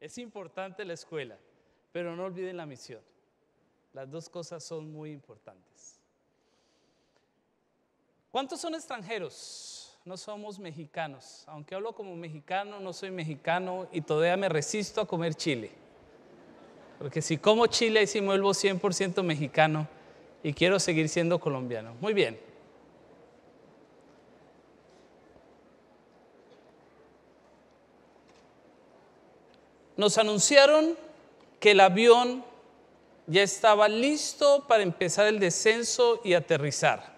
Es importante la escuela, pero no olviden la misión. Las dos cosas son muy importantes. ¿Cuántos son extranjeros? No somos mexicanos. Aunque hablo como mexicano, no soy mexicano y todavía me resisto a comer chile. Porque si como chile, ahí sí me vuelvo 100% mexicano y quiero seguir siendo colombiano. Muy bien. nos anunciaron que el avión ya estaba listo para empezar el descenso y aterrizar.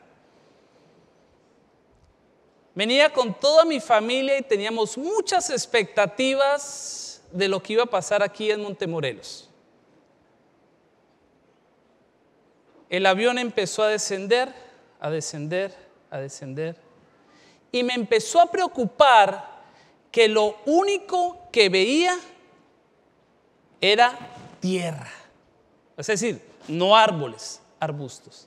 Venía con toda mi familia y teníamos muchas expectativas de lo que iba a pasar aquí en Montemorelos. El avión empezó a descender, a descender, a descender. Y me empezó a preocupar que lo único que veía era tierra. Es decir, no árboles, arbustos.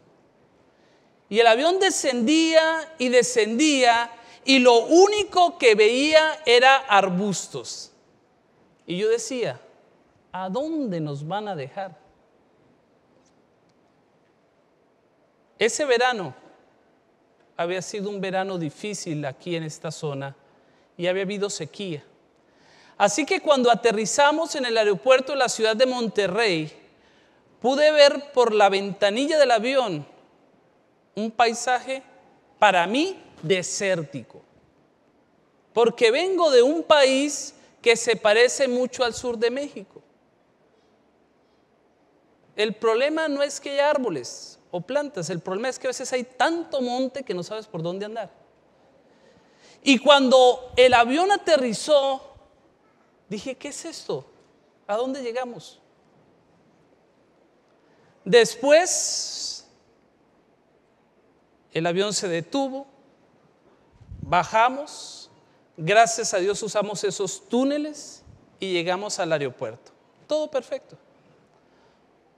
Y el avión descendía y descendía y lo único que veía era arbustos. Y yo decía, ¿a dónde nos van a dejar? Ese verano había sido un verano difícil aquí en esta zona y había habido sequía. Así que cuando aterrizamos en el aeropuerto de la ciudad de Monterrey, pude ver por la ventanilla del avión un paisaje para mí desértico. Porque vengo de un país que se parece mucho al sur de México. El problema no es que haya árboles o plantas, el problema es que a veces hay tanto monte que no sabes por dónde andar. Y cuando el avión aterrizó, Dije, ¿qué es esto? ¿A dónde llegamos? Después, el avión se detuvo, bajamos, gracias a Dios usamos esos túneles y llegamos al aeropuerto. Todo perfecto.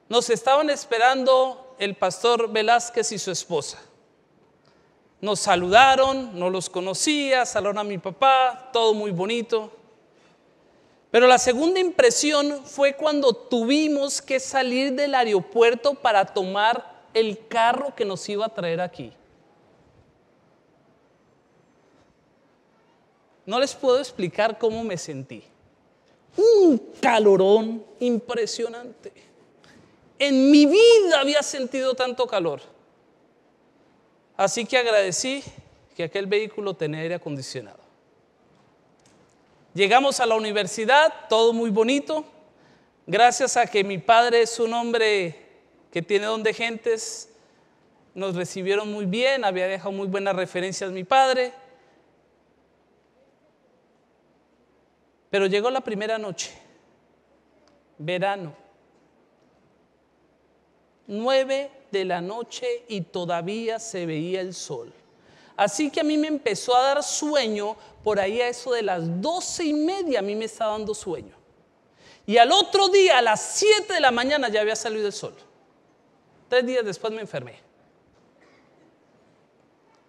Nos estaban esperando el pastor Velázquez y su esposa. Nos saludaron, no los conocía, saludaron a mi papá, todo muy bonito. Pero la segunda impresión fue cuando tuvimos que salir del aeropuerto para tomar el carro que nos iba a traer aquí. No les puedo explicar cómo me sentí. Un calorón impresionante. En mi vida había sentido tanto calor. Así que agradecí que aquel vehículo tenía aire acondicionado. Llegamos a la universidad, todo muy bonito. Gracias a que mi padre es un hombre que tiene donde de gentes, nos recibieron muy bien, había dejado muy buenas referencias mi padre. Pero llegó la primera noche, verano, nueve de la noche y todavía se veía el sol. Así que a mí me empezó a dar sueño por ahí a eso de las doce y media, a mí me estaba dando sueño. Y al otro día, a las siete de la mañana, ya había salido el sol. Tres días después me enfermé.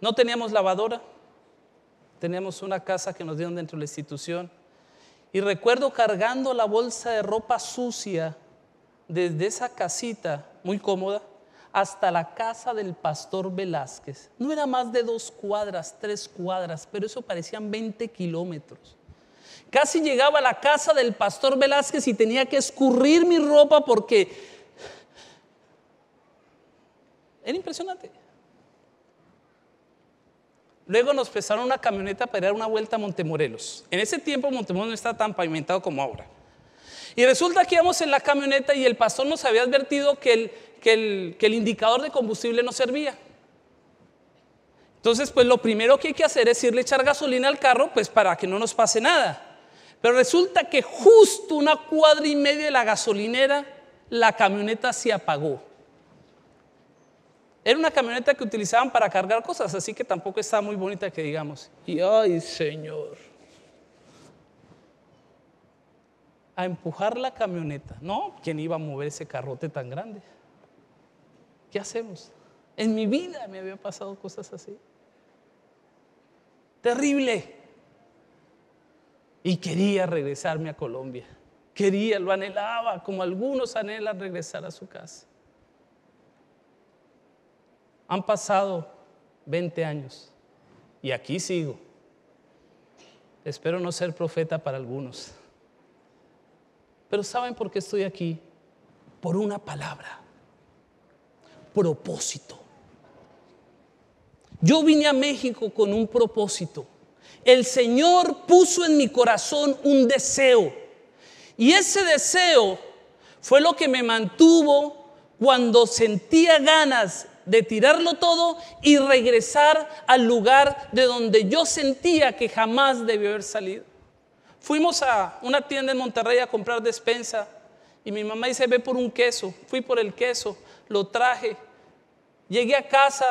No teníamos lavadora, teníamos una casa que nos dieron dentro de la institución. Y recuerdo cargando la bolsa de ropa sucia desde esa casita, muy cómoda, hasta la casa del pastor Velázquez. No era más de dos cuadras, tres cuadras, pero eso parecían 20 kilómetros. Casi llegaba a la casa del pastor Velázquez y tenía que escurrir mi ropa porque era impresionante. Luego nos prestaron una camioneta para dar una vuelta a Montemorelos. En ese tiempo Montemorelos no estaba tan pavimentado como ahora. Y resulta que íbamos en la camioneta y el pastor nos había advertido que el, que el, indicador de combustible no servía. Entonces, pues lo primero que hay que hacer es irle a echar gasolina al carro, pues para que no nos pase nada. Pero resulta que justo una cuadra y media de la gasolinera, la camioneta se apagó. Era una camioneta que utilizaban para cargar cosas, así que tampoco está muy bonita que digamos. Y ay, Señor. a empujar la camioneta. No, ¿quién iba a mover ese carrote tan grande? ¿Qué hacemos? En mi vida me había pasado cosas así. Terrible. Y quería regresarme a Colombia. Quería, lo anhelaba, como algunos anhelan regresar a su casa. Han pasado 20 años y aquí sigo. Espero no ser profeta para algunos. Pero ¿saben por qué estoy aquí? Por una palabra. Propósito. Yo vine a México con un propósito. El Señor puso en mi corazón un deseo. Y ese deseo fue lo que me mantuvo cuando sentía ganas de tirarlo todo y regresar al lugar de donde yo sentía que jamás debió haber salido. Fuimos a una tienda en Monterrey a comprar despensa y mi mamá dice, ve por un queso. Fui por el queso, lo traje. Llegué a casa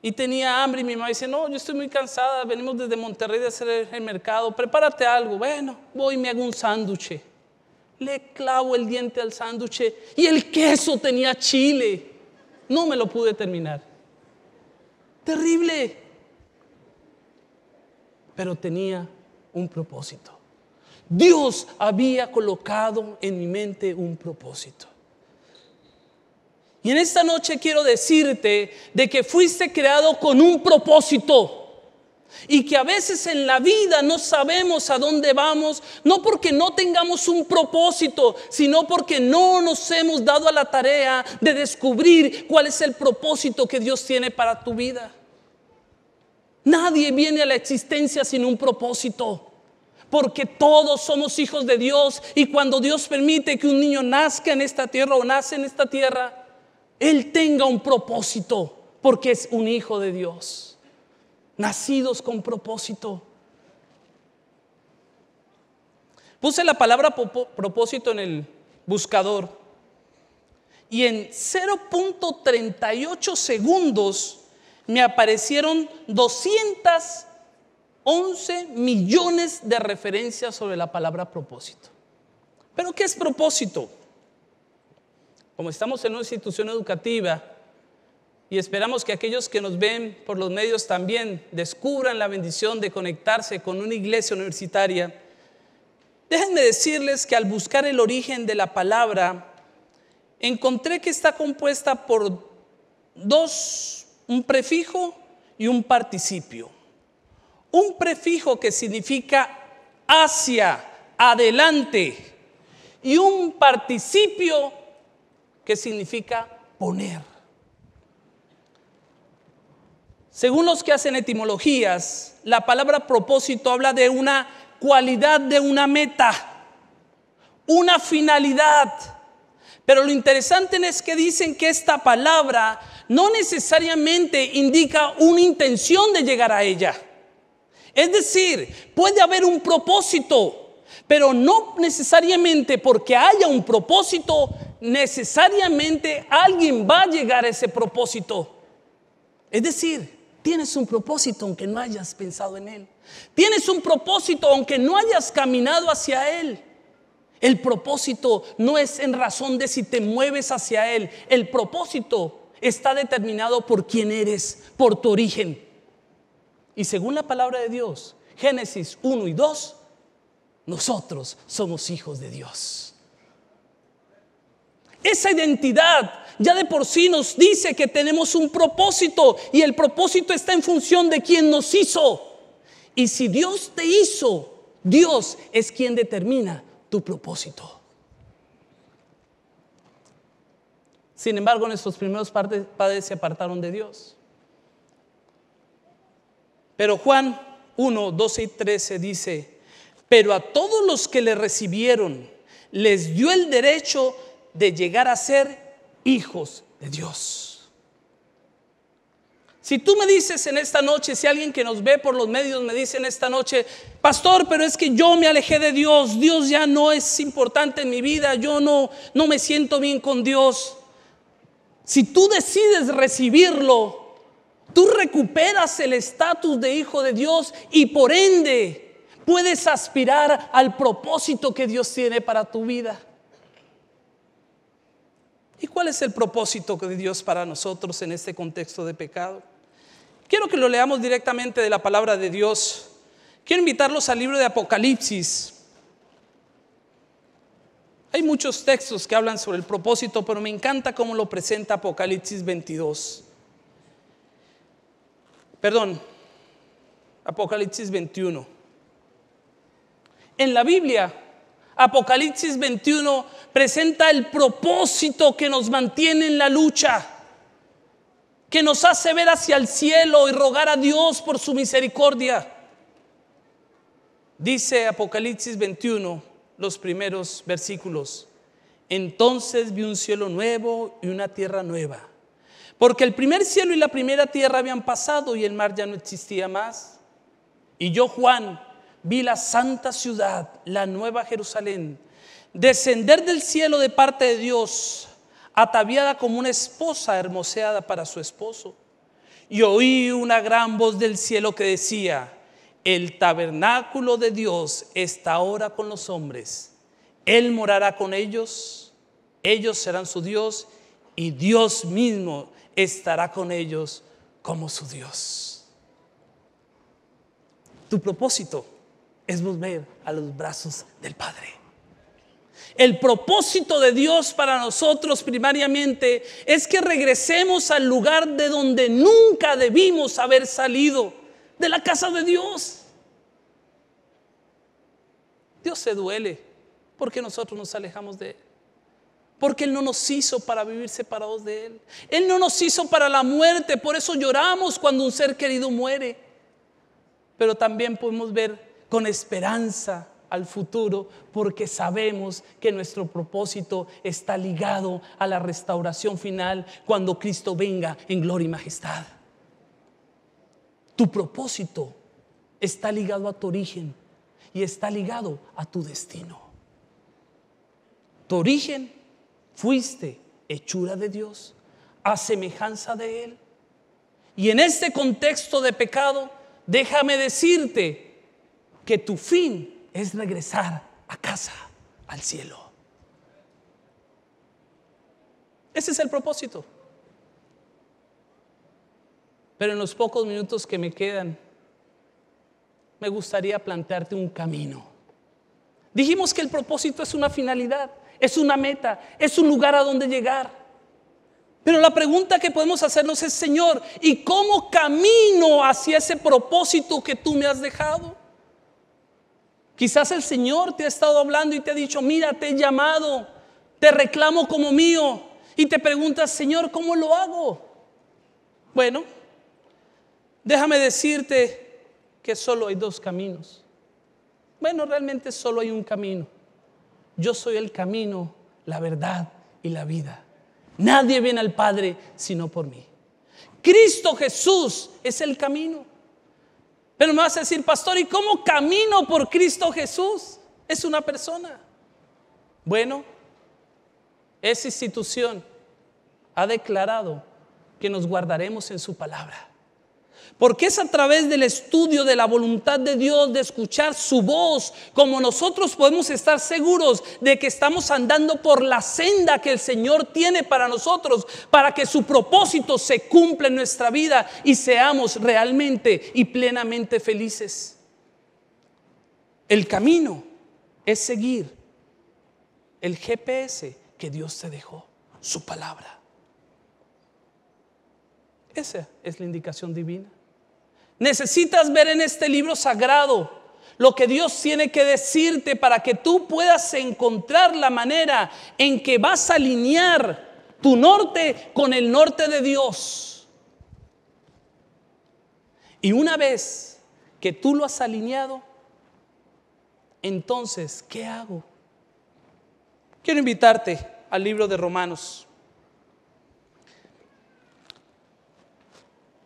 y tenía hambre y mi mamá dice, no, yo estoy muy cansada, venimos desde Monterrey de hacer el mercado, prepárate algo. Bueno, voy y me hago un sánduche. Le clavo el diente al sánduche. y el queso tenía chile. No me lo pude terminar. Terrible. Pero tenía un propósito. Dios había colocado en mi mente un propósito. Y en esta noche quiero decirte de que fuiste creado con un propósito. Y que a veces en la vida no sabemos a dónde vamos, no porque no tengamos un propósito, sino porque no nos hemos dado a la tarea de descubrir cuál es el propósito que Dios tiene para tu vida. Nadie viene a la existencia sin un propósito porque todos somos hijos de Dios y cuando Dios permite que un niño nazca en esta tierra o nace en esta tierra, Él tenga un propósito, porque es un hijo de Dios, nacidos con propósito. Puse la palabra propósito en el buscador y en 0.38 segundos me aparecieron 200 11 millones de referencias sobre la palabra propósito. ¿Pero qué es propósito? Como estamos en una institución educativa y esperamos que aquellos que nos ven por los medios también descubran la bendición de conectarse con una iglesia universitaria, déjenme decirles que al buscar el origen de la palabra, encontré que está compuesta por dos, un prefijo y un participio un prefijo que significa hacia, adelante, y un participio que significa poner. Según los que hacen etimologías, la palabra propósito habla de una cualidad de una meta, una finalidad. Pero lo interesante es que dicen que esta palabra no necesariamente indica una intención de llegar a ella. Es decir, puede haber un propósito, pero no necesariamente porque haya un propósito, necesariamente alguien va a llegar a ese propósito. Es decir, tienes un propósito aunque no hayas pensado en él. Tienes un propósito aunque no hayas caminado hacia él. El propósito no es en razón de si te mueves hacia él. El propósito está determinado por quién eres, por tu origen. Y según la palabra de Dios, Génesis 1 y 2, nosotros somos hijos de Dios. Esa identidad ya de por sí nos dice que tenemos un propósito y el propósito está en función de quien nos hizo. Y si Dios te hizo, Dios es quien determina tu propósito. Sin embargo, nuestros primeros padres se apartaron de Dios. Pero Juan 1, 12 y 13 dice, pero a todos los que le recibieron les dio el derecho de llegar a ser hijos de Dios. Si tú me dices en esta noche, si alguien que nos ve por los medios me dice en esta noche, pastor, pero es que yo me alejé de Dios, Dios ya no es importante en mi vida, yo no no me siento bien con Dios. Si tú decides recibirlo, Tú recuperas el estatus de hijo de Dios y por ende puedes aspirar al propósito que Dios tiene para tu vida. ¿Y cuál es el propósito de Dios para nosotros en este contexto de pecado? Quiero que lo leamos directamente de la palabra de Dios. Quiero invitarlos al libro de Apocalipsis. Hay muchos textos que hablan sobre el propósito, pero me encanta cómo lo presenta Apocalipsis 22. Perdón, Apocalipsis 21. En la Biblia, Apocalipsis 21 presenta el propósito que nos mantiene en la lucha, que nos hace ver hacia el cielo y rogar a Dios por su misericordia. Dice Apocalipsis 21, los primeros versículos. Entonces vi un cielo nuevo y una tierra nueva porque el primer cielo y la primera tierra habían pasado y el mar ya no existía más. Y yo, Juan, vi la santa ciudad, la nueva Jerusalén, descender del cielo de parte de Dios, ataviada como una esposa hermoseada para su esposo. Y oí una gran voz del cielo que decía, el tabernáculo de Dios está ahora con los hombres. Él morará con ellos, ellos serán su Dios y Dios mismo estará con ellos como su Dios. Tu propósito es volver a los brazos del Padre. El propósito de Dios para nosotros primariamente es que regresemos al lugar de donde nunca debimos haber salido, de la casa de Dios. Dios se duele porque nosotros nos alejamos de Él. Porque Él no nos hizo para vivir separados de Él. Él no nos hizo para la muerte. Por eso lloramos cuando un ser querido muere. Pero también podemos ver con esperanza al futuro porque sabemos que nuestro propósito está ligado a la restauración final cuando Cristo venga en gloria y majestad. Tu propósito está ligado a tu origen y está ligado a tu destino. Tu origen fuiste hechura de Dios, a semejanza de Él. Y en este contexto de pecado, déjame decirte que tu fin es regresar a casa, al cielo. Ese es el propósito. Pero en los pocos minutos que me quedan, me gustaría plantearte un camino. Dijimos que el propósito es una finalidad, es una meta, es un lugar a donde llegar. Pero la pregunta que podemos hacernos es, Señor, ¿y cómo camino hacia ese propósito que tú me has dejado? Quizás el Señor te ha estado hablando y te ha dicho, mira, te he llamado, te reclamo como mío. Y te preguntas, Señor, ¿cómo lo hago? Bueno, déjame decirte que solo hay dos caminos. Bueno, realmente solo hay un camino yo soy el camino, la verdad y la vida. Nadie viene al Padre sino por mí. Cristo Jesús es el camino. Pero me vas a decir, pastor, ¿y cómo camino por Cristo Jesús? Es una persona. Bueno, esa institución ha declarado que nos guardaremos en su palabra. Porque es a través del estudio de la voluntad de Dios, de escuchar su voz, como nosotros podemos estar seguros de que estamos andando por la senda que el Señor tiene para nosotros, para que su propósito se cumpla en nuestra vida y seamos realmente y plenamente felices. El camino es seguir el GPS que Dios te dejó, su palabra. Esa es la indicación divina. Necesitas ver en este libro sagrado lo que Dios tiene que decirte para que tú puedas encontrar la manera en que vas a alinear tu norte con el norte de Dios. Y una vez que tú lo has alineado, entonces, ¿qué hago? Quiero invitarte al libro de Romanos.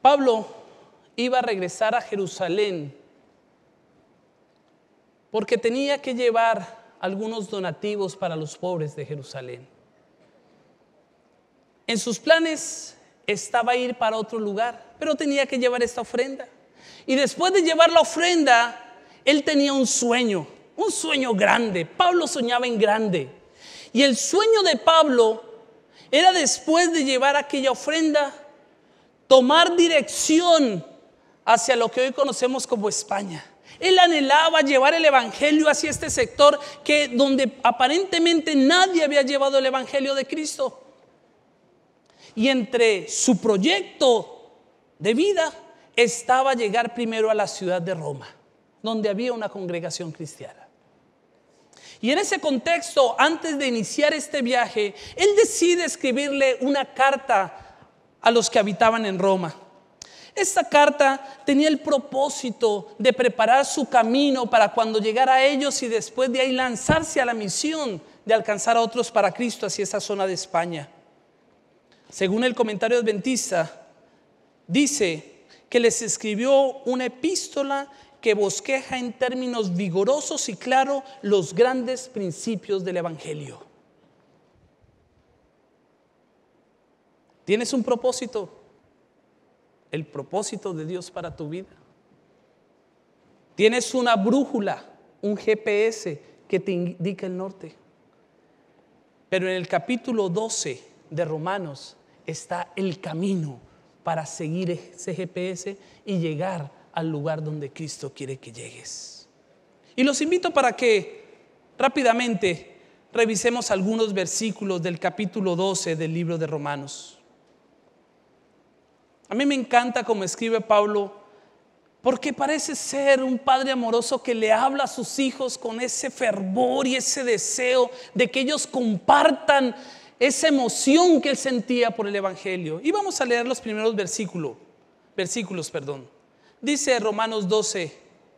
Pablo iba a regresar a Jerusalén porque tenía que llevar algunos donativos para los pobres de Jerusalén. En sus planes estaba ir para otro lugar, pero tenía que llevar esta ofrenda. Y después de llevar la ofrenda, él tenía un sueño, un sueño grande. Pablo soñaba en grande. Y el sueño de Pablo era después de llevar aquella ofrenda, tomar dirección hacia lo que hoy conocemos como España. Él anhelaba llevar el evangelio hacia este sector que donde aparentemente nadie había llevado el evangelio de Cristo. Y entre su proyecto de vida estaba llegar primero a la ciudad de Roma, donde había una congregación cristiana. Y en ese contexto, antes de iniciar este viaje, él decide escribirle una carta a los que habitaban en Roma. Esta carta tenía el propósito de preparar su camino para cuando llegara a ellos y después de ahí lanzarse a la misión de alcanzar a otros para Cristo hacia esa zona de España. Según el comentario adventista, dice que les escribió una epístola que bosqueja en términos vigorosos y claros los grandes principios del Evangelio. ¿Tienes un propósito? el propósito de Dios para tu vida. Tienes una brújula, un GPS que te indica el norte. Pero en el capítulo 12 de Romanos está el camino para seguir ese GPS y llegar al lugar donde Cristo quiere que llegues. Y los invito para que rápidamente revisemos algunos versículos del capítulo 12 del libro de Romanos. A mí me encanta como escribe Pablo, porque parece ser un padre amoroso que le habla a sus hijos con ese fervor y ese deseo de que ellos compartan esa emoción que él sentía por el Evangelio. Y vamos a leer los primeros versículos, versículos, perdón. Dice Romanos 12,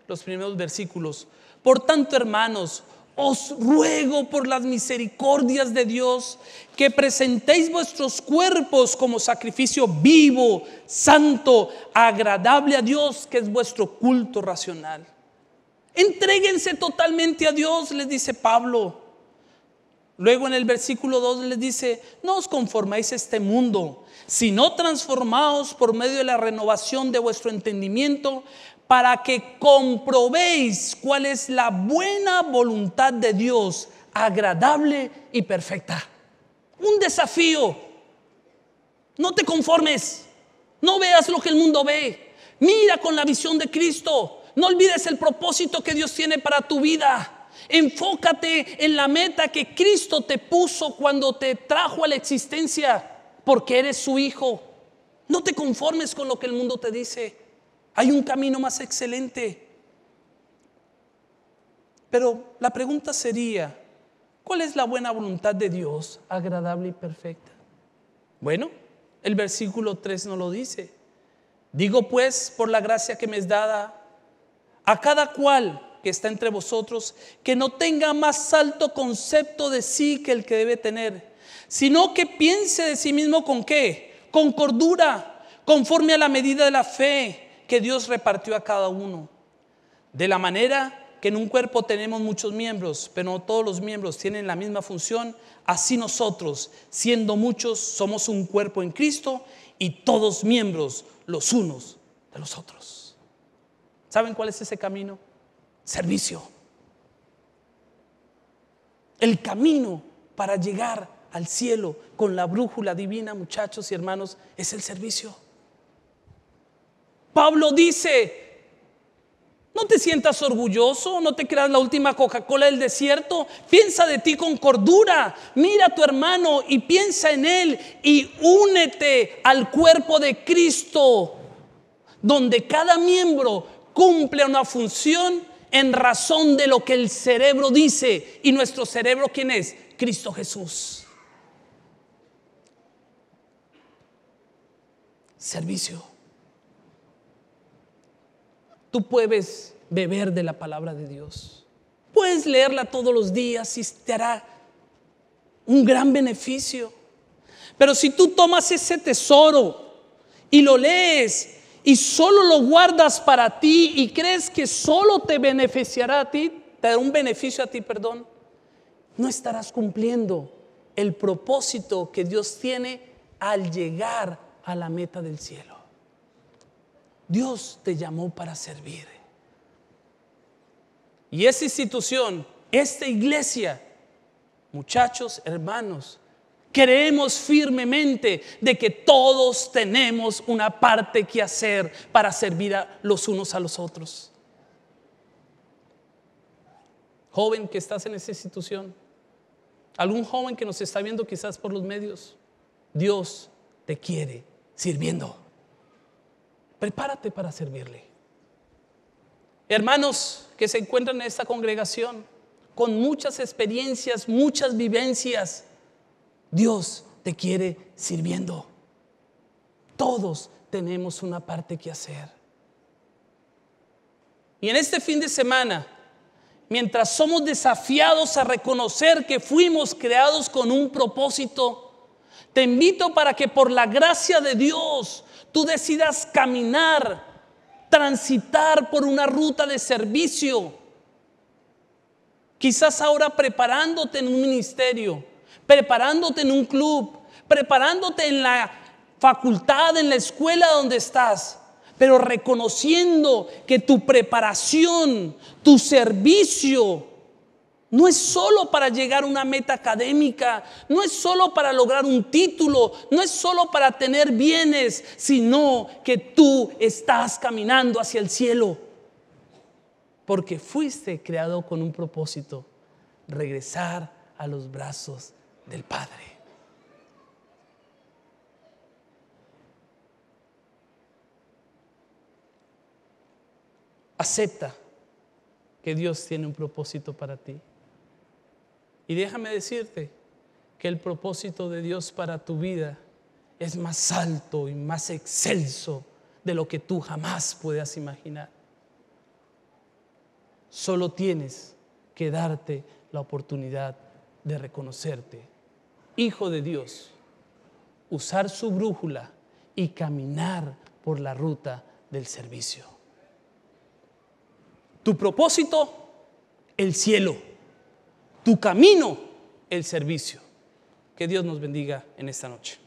los primeros versículos. Por tanto, hermanos, os ruego por las misericordias de Dios que presentéis vuestros cuerpos como sacrificio vivo, santo, agradable a Dios, que es vuestro culto racional. Entréguense totalmente a Dios, les dice Pablo. Luego en el versículo 2 les dice, no os conformáis a este mundo, sino transformaos por medio de la renovación de vuestro entendimiento para que comprobéis cuál es la buena voluntad de Dios, agradable y perfecta. Un desafío. No te conformes. No veas lo que el mundo ve. Mira con la visión de Cristo. No olvides el propósito que Dios tiene para tu vida. Enfócate en la meta que Cristo te puso cuando te trajo a la existencia, porque eres su hijo. No te conformes con lo que el mundo te dice. Hay un camino más excelente. Pero la pregunta sería, ¿cuál es la buena voluntad de Dios, agradable y perfecta? Bueno, el versículo 3 nos lo dice. Digo pues, por la gracia que me es dada, a cada cual que está entre vosotros, que no tenga más alto concepto de sí que el que debe tener, sino que piense de sí mismo con qué, con cordura, conforme a la medida de la fe que Dios repartió a cada uno. De la manera que en un cuerpo tenemos muchos miembros, pero no todos los miembros tienen la misma función, así nosotros, siendo muchos, somos un cuerpo en Cristo y todos miembros los unos de los otros. ¿Saben cuál es ese camino? Servicio. El camino para llegar al cielo con la brújula divina, muchachos y hermanos, es el servicio. Pablo dice, no te sientas orgulloso, no te creas la última Coca-Cola del desierto. Piensa de ti con cordura. Mira a tu hermano y piensa en él y únete al cuerpo de Cristo, donde cada miembro cumple una función en razón de lo que el cerebro dice. ¿Y nuestro cerebro quién es? Cristo Jesús. Servicio. Tú puedes beber de la palabra de Dios. Puedes leerla todos los días y te hará un gran beneficio. Pero si tú tomas ese tesoro y lo lees y solo lo guardas para ti y crees que solo te beneficiará a ti, te dará un beneficio a ti, perdón, no estarás cumpliendo el propósito que Dios tiene al llegar a la meta del cielo. Dios te llamó para servir. Y esa institución, esta iglesia, muchachos, hermanos, creemos firmemente de que todos tenemos una parte que hacer para servir a los unos a los otros. Joven que estás en esa institución, algún joven que nos está viendo quizás por los medios, Dios te quiere sirviendo. Prepárate para servirle. Hermanos que se encuentran en esta congregación, con muchas experiencias, muchas vivencias, Dios te quiere sirviendo. Todos tenemos una parte que hacer. Y en este fin de semana, mientras somos desafiados a reconocer que fuimos creados con un propósito, te invito para que por la gracia de Dios tú decidas caminar, transitar por una ruta de servicio. Quizás ahora preparándote en un ministerio, preparándote en un club, preparándote en la facultad, en la escuela donde estás, pero reconociendo que tu preparación, tu servicio, no es solo para llegar a una meta académica, no es solo para lograr un título, no es solo para tener bienes, sino que tú estás caminando hacia el cielo. Porque fuiste creado con un propósito, regresar a los brazos del Padre. Acepta que Dios tiene un propósito para ti. Y déjame decirte que el propósito de Dios para tu vida es más alto y más excelso de lo que tú jamás puedas imaginar. Solo tienes que darte la oportunidad de reconocerte, hijo de Dios, usar su brújula y caminar por la ruta del servicio. Tu propósito, el cielo tu camino el servicio. Que Dios nos bendiga en esta noche.